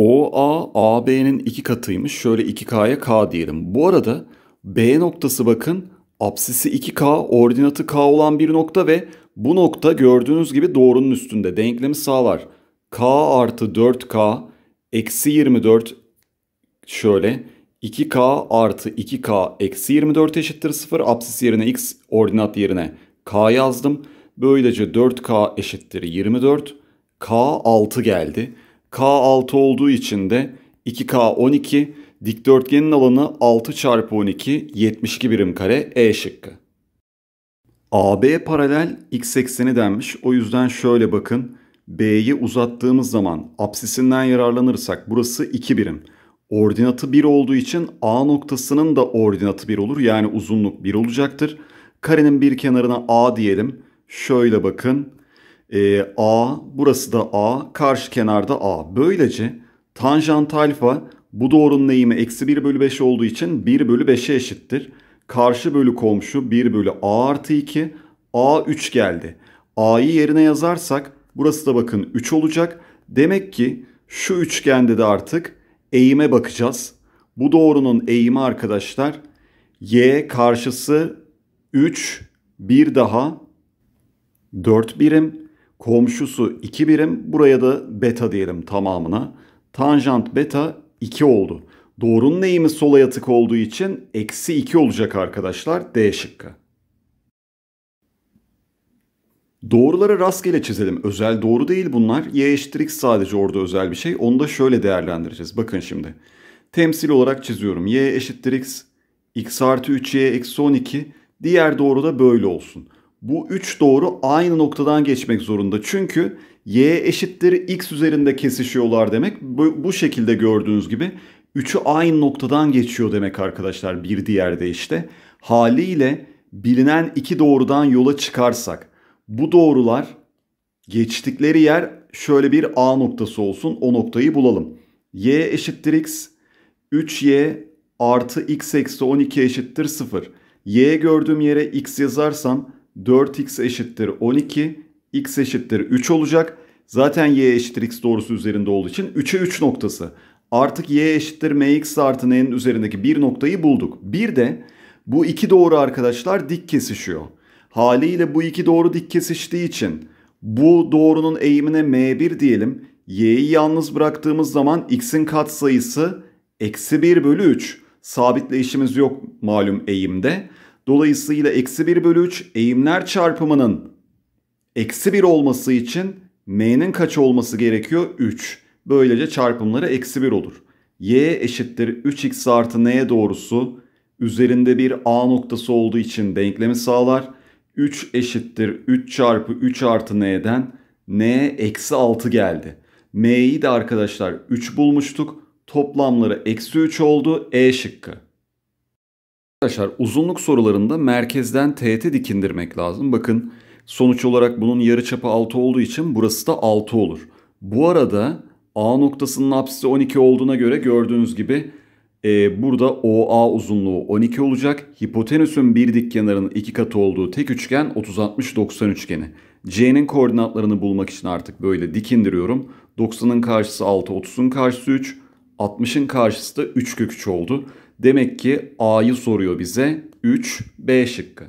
OA AB'nin iki katıymış. Şöyle 2K'ya K diyelim. Bu arada B noktası bakın absisi 2K, ordinatı K olan bir nokta ve bu nokta gördüğünüz gibi doğrunun üstünde. Denklemi sağlar. K artı 4K eksi 24 şöyle 2K artı 2K eksi 24 eşittir 0. Absis yerine X, ordinat yerine K yazdım. Böylece 4K eşittir 24. K 6 geldi. K6 olduğu için de 2K12 dikdörtgenin alanı 6 çarpı 12 72 birim kare E şıkkı. AB paralel x ekseni denmiş. O yüzden şöyle bakın. B'yi uzattığımız zaman apsisinden yararlanırsak burası 2 birim. Ordinatı 1 olduğu için A noktasının da ordinatı 1 olur. Yani uzunluk 1 olacaktır. Karenin bir kenarına A diyelim. Şöyle bakın. E, A, burası da A, karşı kenarda A. Böylece tanjant alfa bu doğrunun eğimi eksi 1 bölü 5 olduğu için 1 bölü 5'e eşittir. Karşı bölü komşu 1 bölü A artı 2, A 3 geldi. A'yı yerine yazarsak burası da bakın 3 olacak. Demek ki şu üçgende de artık eğime bakacağız. Bu doğrunun eğimi arkadaşlar y karşısı 3 bir daha 4 birim Komşusu 2 birim. Buraya da beta diyelim tamamına. Tanjant beta 2 oldu. Doğrunun eğimi sola yatık olduğu için eksi 2 olacak arkadaşlar D şıkkı. Doğruları rastgele çizelim. Özel doğru değil bunlar. Y eşittir x sadece orada özel bir şey. Onu da şöyle değerlendireceğiz. Bakın şimdi. Temsil olarak çiziyorum. Y eşittir x. x artı 3y eksi 12. Diğer doğru da böyle olsun bu 3 doğru aynı noktadan geçmek zorunda. Çünkü y eşittir x üzerinde kesişiyorlar demek. Bu, bu şekilde gördüğünüz gibi üçü aynı noktadan geçiyor demek arkadaşlar bir diğer de işte. Haliyle bilinen iki doğrudan yola çıkarsak bu doğrular geçtikleri yer şöyle bir A noktası olsun o noktayı bulalım. Y eşittir x 3y artı x eksi 12 eşittir 0. Y gördüğüm yere x yazarsam 4x eşittir 12, x eşittir 3 olacak. Zaten y eşittir x doğrusu üzerinde olduğu için 3'e 3 noktası. Artık y eşittir mx artı n'nin üzerindeki bir noktayı bulduk. Bir de bu iki doğru arkadaşlar dik kesişiyor. Haliyle bu iki doğru dik kesiştiği için bu doğrunun eğimine m1 diyelim. y'yi yalnız bıraktığımız zaman x'in katsayısı eksi 1 bölü 3. işimiz yok malum eğimde. Dolayısıyla eksi 1 bölü 3 eğimler çarpımının eksi 1 olması için m'nin kaç olması gerekiyor? 3. Böylece çarpımları eksi 1 olur. y eşittir 3x artı n'ye doğrusu üzerinde bir a noktası olduğu için denklemi sağlar. 3 eşittir 3 çarpı 3 artı n'den n eksi 6 geldi. m'yi de arkadaşlar 3 bulmuştuk. Toplamları eksi 3 oldu. E şıkkı. Arkadaşlar uzunluk sorularında merkezden teğete dikindirmek lazım. Bakın sonuç olarak bunun yarıçapı 6 olduğu için burası da 6 olur. Bu arada A noktasının apsisi 12 olduğuna göre gördüğünüz gibi e, burada OA uzunluğu 12 olacak. Hipotenüsün bir dik kenarının iki katı olduğu tek üçgen 30-60-90 üçgeni. C'nin koordinatlarını bulmak için artık böyle dikindiriyorum. 90'ın karşısı 6, 30'un karşısı 3, 60'ın karşısı da 3 kök 3 oldu. Demek ki A'yı soruyor bize. 3 B şıkkı.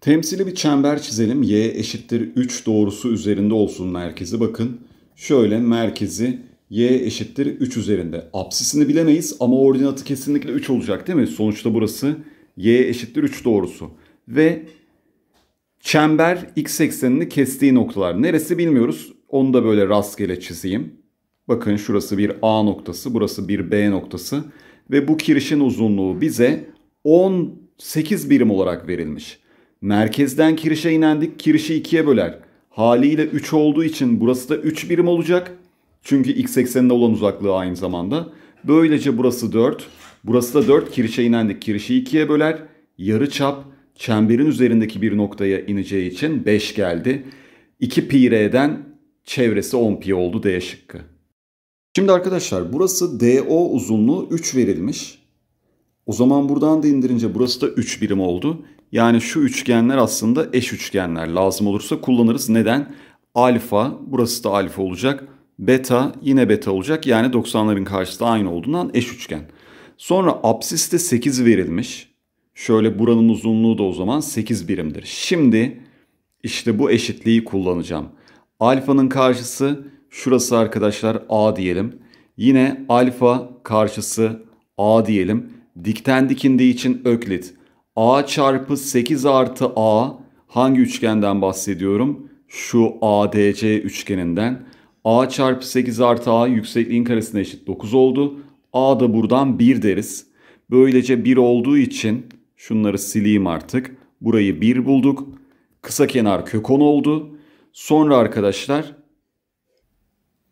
Temsili bir çember çizelim. Y eşittir 3 doğrusu üzerinde olsun merkezi. Bakın şöyle merkezi y eşittir 3 üzerinde. Apsisini bilemeyiz ama ordinatı kesinlikle 3 olacak değil mi? Sonuçta burası y eşittir 3 doğrusu. Ve çember x eksenini kestiği noktalar. Neresi bilmiyoruz. Onu da böyle rastgele çizeyim. Bakın şurası bir A noktası, burası bir B noktası ve bu kirişin uzunluğu bize 18 birim olarak verilmiş. Merkezden kirişe inendik, kirişi ikiye böler. Haliyle 3 olduğu için burası da 3 birim olacak. Çünkü x eksenine olan uzaklığı aynı zamanda. Böylece burası 4, burası da 4 kirişe inendik, kirişi ikiye böler. Yarı çap çemberin üzerindeki bir noktaya ineceği için 5 geldi. 2 pi r'den çevresi 10 pi oldu D şıkkı. Şimdi arkadaşlar burası DO uzunluğu 3 verilmiş. O zaman buradan da indirince burası da 3 birim oldu. Yani şu üçgenler aslında eş üçgenler. Lazım olursa kullanırız. Neden? Alfa, burası da alfa olacak. Beta yine beta olacak. Yani 90'ların karşısı aynı olduğundan eş üçgen. Sonra absiste 8 verilmiş. Şöyle buranın uzunluğu da o zaman 8 birimdir. Şimdi işte bu eşitliği kullanacağım. Alfanın karşısı Şurası arkadaşlar A diyelim. Yine alfa karşısı A diyelim. Dikten dikindiği için öklit. A çarpı 8 artı A hangi üçgenden bahsediyorum? Şu ADC üçgeninden. A çarpı 8 artı A yüksekliğin karesine eşit 9 oldu. A da buradan 1 deriz. Böylece 1 olduğu için şunları sileyim artık. Burayı 1 bulduk. Kısa kenar kök 10 oldu. Sonra arkadaşlar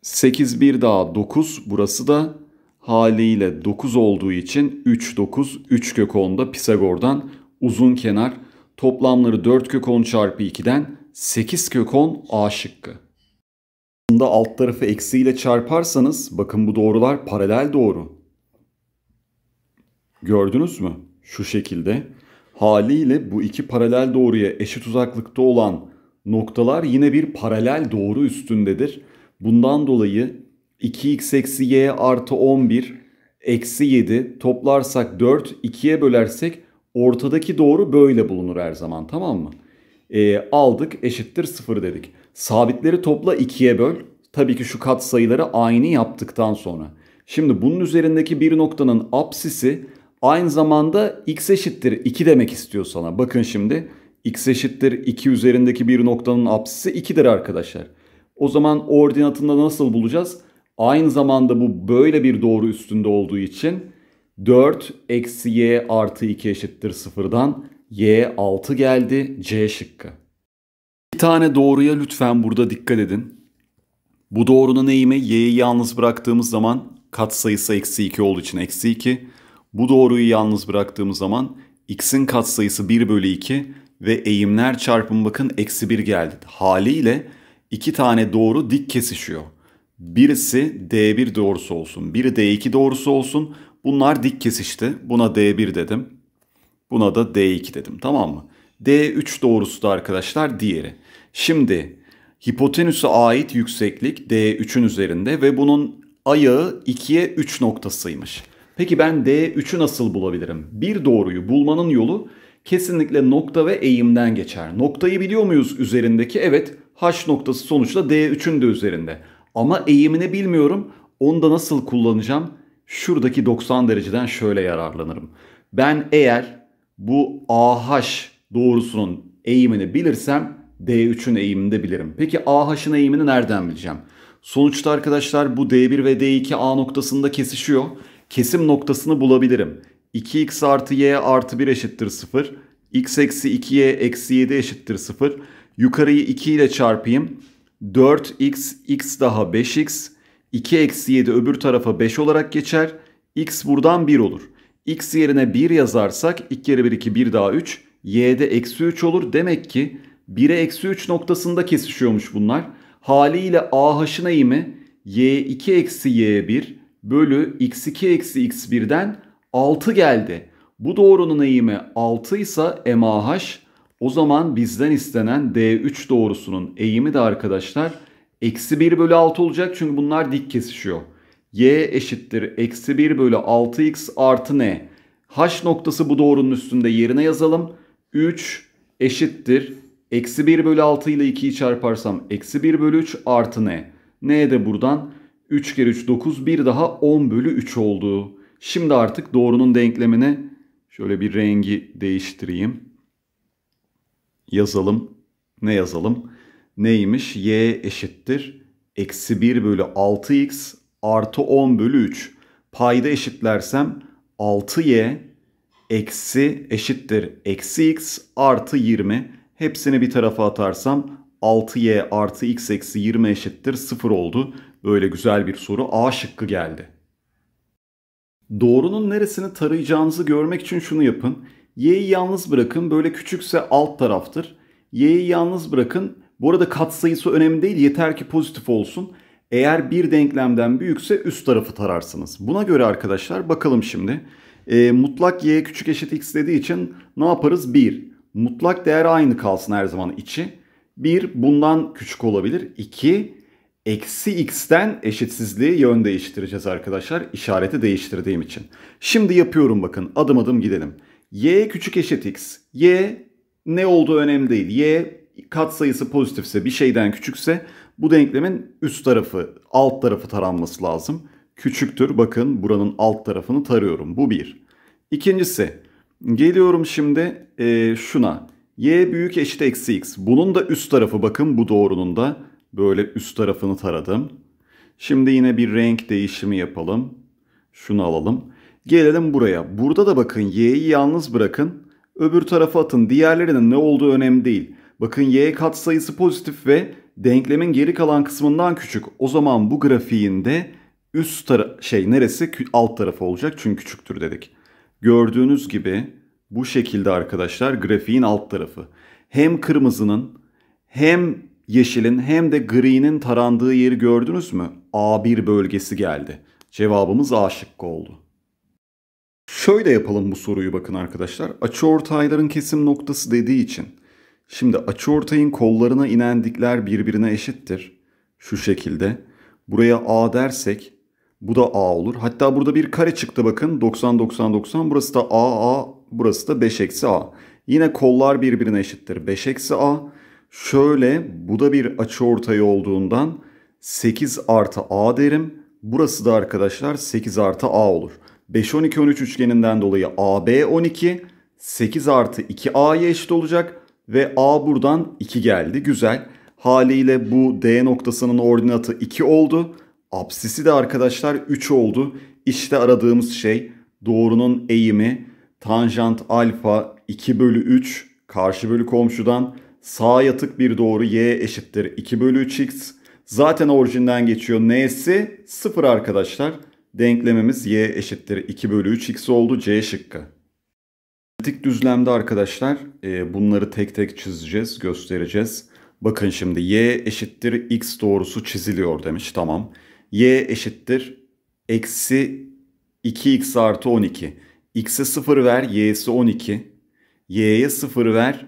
8 bir daha 9 burası da haliyle 9 olduğu için 3 9 3 kök 10'da Pisagor'dan uzun kenar toplamları 4 kök 10 çarpı 2'den 8 kök 10 A şıkkı. Bunda alt tarafı eksiyle çarparsanız bakın bu doğrular paralel doğru. Gördünüz mü? Şu şekilde. Haliyle bu iki paralel doğruya eşit uzaklıkta olan noktalar yine bir paralel doğru üstündedir. Bundan dolayı 2x eksi y artı 11 eksi 7 toplarsak 4 2'ye bölersek ortadaki doğru böyle bulunur her zaman tamam mı? E, aldık eşittir 0 dedik. Sabitleri topla 2'ye böl. Tabii ki şu katsayıları aynı yaptıktan sonra. Şimdi bunun üzerindeki bir noktanın apsisi aynı zamanda x eşittir 2 demek istiyor sana. Bakın şimdi x eşittir 2 üzerindeki bir noktanın apsisi 2'dir arkadaşlar. O zaman ordinatını da nasıl bulacağız? Aynı zamanda bu böyle bir doğru üstünde olduğu için 4 eksi y artı 2 eşittir sıfırdan y 6 geldi c şıkkı. Bir tane doğruya lütfen burada dikkat edin. Bu doğrunun eğimi y'yi yalnız bıraktığımız zaman katsayısı eksi 2 olduğu için eksi 2. Bu doğruyu yalnız bıraktığımız zaman x'in katsayısı 1 bölü 2 ve eğimler çarpım bakın eksi 1 geldi. Haliyle iki tane doğru dik kesişiyor. Birisi D1 doğrusu olsun, biri D2 doğrusu olsun. Bunlar dik kesişti. Buna D1 dedim. Buna da D2 dedim. Tamam mı? D3 doğrusu da arkadaşlar diğeri. Şimdi hipotenüse ait yükseklik D3'ün üzerinde ve bunun ayağı 2'ye 3 noktasıymış. Peki ben D3'ü nasıl bulabilirim? Bir doğruyu bulmanın yolu kesinlikle nokta ve eğimden geçer. Noktayı biliyor muyuz üzerindeki? Evet H noktası sonuçta D3'ün de üzerinde. Ama eğimini bilmiyorum. Onu da nasıl kullanacağım? Şuradaki 90 dereceden şöyle yararlanırım. Ben eğer bu AH doğrusunun eğimini bilirsem D3'ün eğimini de bilirim. Peki AH'ın eğimini nereden bileceğim? Sonuçta arkadaşlar bu D1 ve D2 A noktasında kesişiyor. Kesim noktasını bulabilirim. 2x artı y artı 1 eşittir 0. x eksi 2y eksi 7 eşittir 0. Yukarıyı 2 ile çarpayım. 4x, x daha 5x. 2 eksi 7 öbür tarafa 5 olarak geçer. x buradan 1 olur. x yerine 1 yazarsak 2 kere 1 2 1 daha 3. y'de eksi 3 olur. Demek ki 1'e eksi 3 noktasında kesişiyormuş bunlar. Haliyle ah'ın eğimi y2 eksi y1 bölü x2 eksi x1'den 6 geldi. Bu doğrunun eğimi 6 ise mah o zaman bizden istenen D3 doğrusunun eğimi de arkadaşlar eksi 1 bölü 6 olacak. Çünkü bunlar dik kesişiyor. Y eşittir eksi 1 bölü 6x artı n. H noktası bu doğrunun üstünde yerine yazalım. 3 eşittir eksi 1 bölü 6 ile 2'yi çarparsam eksi 1 bölü 3 artı n. Ne de buradan 3 kere 3 9 bir daha 10 bölü 3 oldu. Şimdi artık doğrunun denklemini şöyle bir rengi değiştireyim yazalım. Ne yazalım? Neymiş? Y eşittir. Eksi 1 bölü 6x artı 10 bölü 3. Payda eşitlersem 6y eksi eşittir. Eksi x artı 20. Hepsini bir tarafa atarsam 6y artı x eksi 20 eşittir 0 oldu. Böyle güzel bir soru A şıkkı geldi. Doğrunun neresini tarayacağınızı görmek için şunu yapın. Y'yi yalnız bırakın. Böyle küçükse alt taraftır. Y'yi yalnız bırakın. Bu arada katsayısı önemli değil. Yeter ki pozitif olsun. Eğer bir denklemden büyükse üst tarafı tararsınız. Buna göre arkadaşlar bakalım şimdi. E, mutlak y küçük eşit x dediği için ne yaparız? 1. Mutlak değer aynı kalsın her zaman içi. 1 bundan küçük olabilir. 2 eksi x'ten eşitsizliği yön değiştireceğiz arkadaşlar. İşareti değiştirdiğim için. Şimdi yapıyorum bakın adım adım gidelim y küçük eşit x. y ne olduğu önemli değil. y katsayısı pozitifse bir şeyden küçükse bu denklemin üst tarafı alt tarafı taranması lazım. Küçüktür bakın buranın alt tarafını tarıyorum. Bu bir. İkincisi geliyorum şimdi e, şuna. y büyük eşit eksi x. Bunun da üst tarafı bakın bu doğrunun da böyle üst tarafını taradım. Şimdi yine bir renk değişimi yapalım. Şunu alalım. Gelelim buraya. Burada da bakın y'yi yalnız bırakın. Öbür tarafa atın. Diğerlerinin ne olduğu önemli değil. Bakın y katsayısı pozitif ve denklemin geri kalan kısmından küçük. O zaman bu grafiğin de üst tara şey neresi alt tarafı olacak çünkü küçüktür dedik. Gördüğünüz gibi bu şekilde arkadaşlar grafiğin alt tarafı. Hem kırmızının hem yeşilin hem de gri'nin tarandığı yeri gördünüz mü? A1 bölgesi geldi. Cevabımız A şıkkı oldu. Şöyle yapalım bu soruyu bakın arkadaşlar. Açı ortayların kesim noktası dediği için. Şimdi açı ortayın kollarına inen dikler birbirine eşittir. Şu şekilde. Buraya A dersek bu da A olur. Hatta burada bir kare çıktı bakın. 90 90 90 burası da A A burası da 5 eksi A. Yine kollar birbirine eşittir. 5 eksi A. Şöyle bu da bir açı ortayı olduğundan 8 artı A derim. Burası da arkadaşlar 8 artı A olur. 5-12-13 üçgeninden dolayı AB 12, 8 artı 2A'ya eşit olacak ve A buradan 2 geldi. Güzel. Haliyle bu D noktasının ordinatı 2 oldu. Apsisi de arkadaşlar 3 oldu. İşte aradığımız şey doğrunun eğimi tanjant alfa 2 bölü 3 karşı bölü komşudan sağ yatık bir doğru y eşittir 2 bölü 3x. Zaten orijinden geçiyor n'si 0 arkadaşlar. Denklemimiz y eşittir 2 bölü 3 x oldu c şıkkı. Dik düzlemde arkadaşlar e, bunları tek tek çizeceğiz, göstereceğiz. Bakın şimdi y eşittir x doğrusu çiziliyor demiş. Tamam. y eşittir eksi 2x artı 12. x'e 0 ver y'si 12. y'ye 0 ver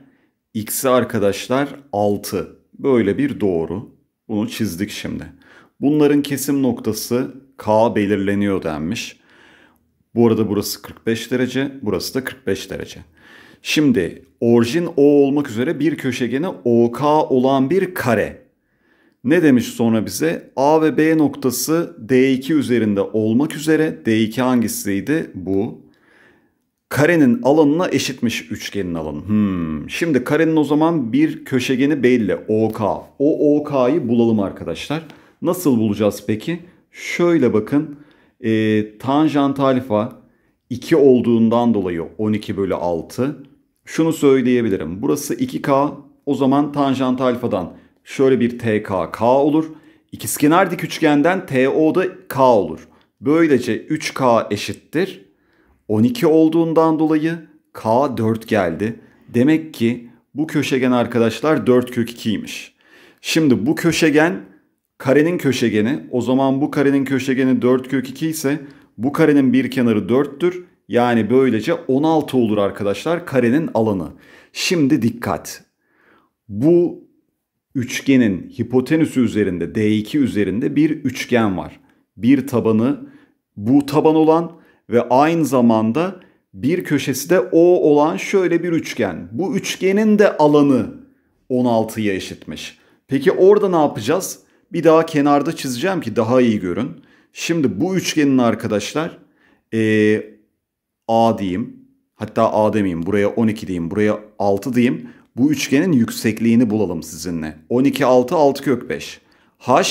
x'i arkadaşlar 6. Böyle bir doğru. Bunu çizdik şimdi. Bunların kesim noktası K belirleniyor denmiş. Bu arada burası 45 derece, burası da 45 derece. Şimdi orijin O olmak üzere bir köşegeni OK olan bir kare. Ne demiş sonra bize? A ve B noktası D2 üzerinde olmak üzere D2 hangisiydi? Bu. Karenin alanına eşitmiş üçgenin alanı. Hmm. Şimdi karenin o zaman bir köşegeni belli. OK. O OK'yı bulalım arkadaşlar. Nasıl bulacağız peki? Şöyle bakın. E, tanjant alfa 2 olduğundan dolayı 12 bölü 6. Şunu söyleyebilirim. Burası 2K. O zaman tanjant alfadan şöyle bir TK K olur. İkizkenar dik üçgenden TO da K olur. Böylece 3K eşittir. 12 olduğundan dolayı K 4 geldi. Demek ki bu köşegen arkadaşlar 4 kök 2'ymiş. Şimdi bu köşegen karenin köşegeni o zaman bu karenin köşegeni 4 kök 2 ise bu karenin bir kenarı 4'tür. Yani böylece 16 olur arkadaşlar karenin alanı. Şimdi dikkat. Bu üçgenin hipotenüsü üzerinde D2 üzerinde bir üçgen var. Bir tabanı bu taban olan ve aynı zamanda bir köşesi de O olan şöyle bir üçgen. Bu üçgenin de alanı 16'ya eşitmiş. Peki orada ne yapacağız? Bir daha kenarda çizeceğim ki daha iyi görün. Şimdi bu üçgenin arkadaşlar ee, A diyeyim. Hatta A demeyeyim. Buraya 12 diyeyim. Buraya 6 diyeyim. Bu üçgenin yüksekliğini bulalım sizinle. 12, 6, 6 kök 5. H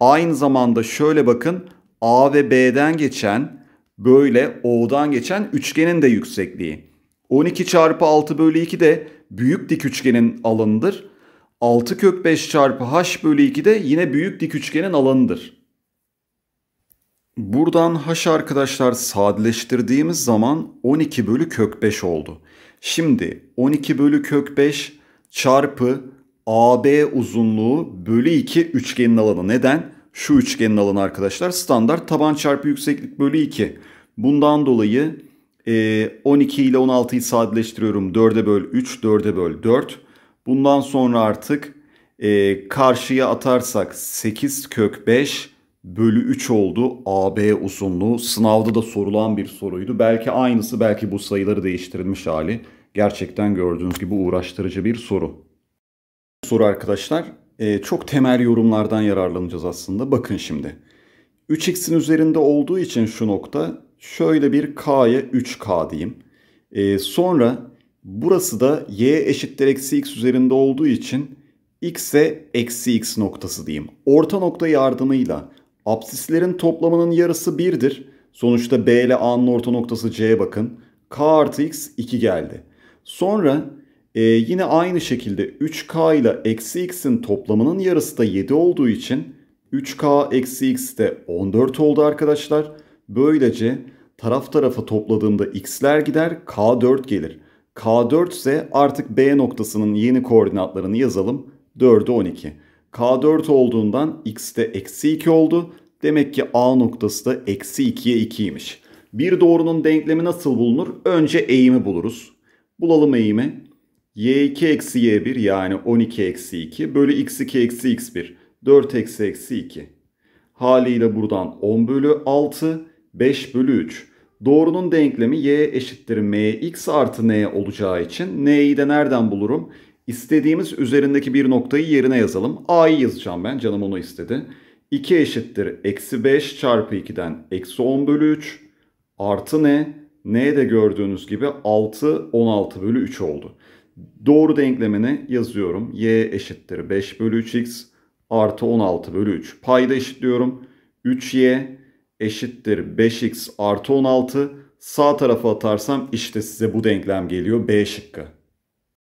aynı zamanda şöyle bakın. A ve B'den geçen böyle O'dan geçen üçgenin de yüksekliği. 12 çarpı 6 bölü 2 de büyük dik üçgenin alanıdır. 6 kök 5 çarpı h bölü 2 de yine büyük dik üçgenin alanıdır. Buradan h arkadaşlar sadeleştirdiğimiz zaman 12 bölü kök 5 oldu. Şimdi 12 bölü kök 5 çarpı AB uzunluğu bölü 2 üçgenin alanı. Neden? Şu üçgenin alanı arkadaşlar standart taban çarpı yükseklik bölü 2. Bundan dolayı 12 e, ile 16'yı sadeleştiriyorum. 4'e böl 3, 4'e böl 4. Bundan sonra artık e, karşıya atarsak 8 kök 5 bölü 3 oldu AB uzunluğu. Sınavda da sorulan bir soruydu. Belki aynısı belki bu sayıları değiştirilmiş hali. Gerçekten gördüğünüz gibi uğraştırıcı bir soru. Soru arkadaşlar e, çok temel yorumlardan yararlanacağız aslında. Bakın şimdi. 3x'in üzerinde olduğu için şu nokta şöyle bir k'ya 3k diyeyim. E, sonra Burası da y eşittir eksi x üzerinde olduğu için x'e eksi x noktası diyeyim. Orta nokta yardımıyla absislerin toplamının yarısı 1'dir. Sonuçta b ile a'nın orta noktası c'ye bakın. k artı x 2 geldi. Sonra e, yine aynı şekilde 3k ile eksi x'in toplamının yarısı da 7 olduğu için 3k eksi x de 14 oldu arkadaşlar. Böylece taraf tarafa topladığımda x'ler gider k 4 gelir. K4 ise artık B noktasının yeni koordinatlarını yazalım. 4'e 12. K4 olduğundan x de eksi 2 oldu. Demek ki A noktası da eksi 2'ye 2'ymiş. Bir doğrunun denklemi nasıl bulunur? Önce eğimi buluruz. Bulalım eğimi. Y2 eksi Y1 yani 12 eksi 2 bölü X2 eksi X1. 4 eksi eksi 2. Haliyle buradan 10 bölü 6, 5 bölü 3. Doğrunun denklemi y eşittir mx artı n olacağı için n'yi de nereden bulurum? İstediğimiz üzerindeki bir noktayı yerine yazalım. a'yı yazacağım ben canım onu istedi. 2 eşittir eksi 5 çarpı 2'den eksi 10 bölü 3 artı n. n de gördüğünüz gibi 6 16 bölü 3 oldu. Doğru denklemini yazıyorum. y eşittir 5 bölü 3x artı 16 bölü 3. Payda eşitliyorum. 3y eşittir 5x artı 16. Sağ tarafa atarsam işte size bu denklem geliyor B şıkkı.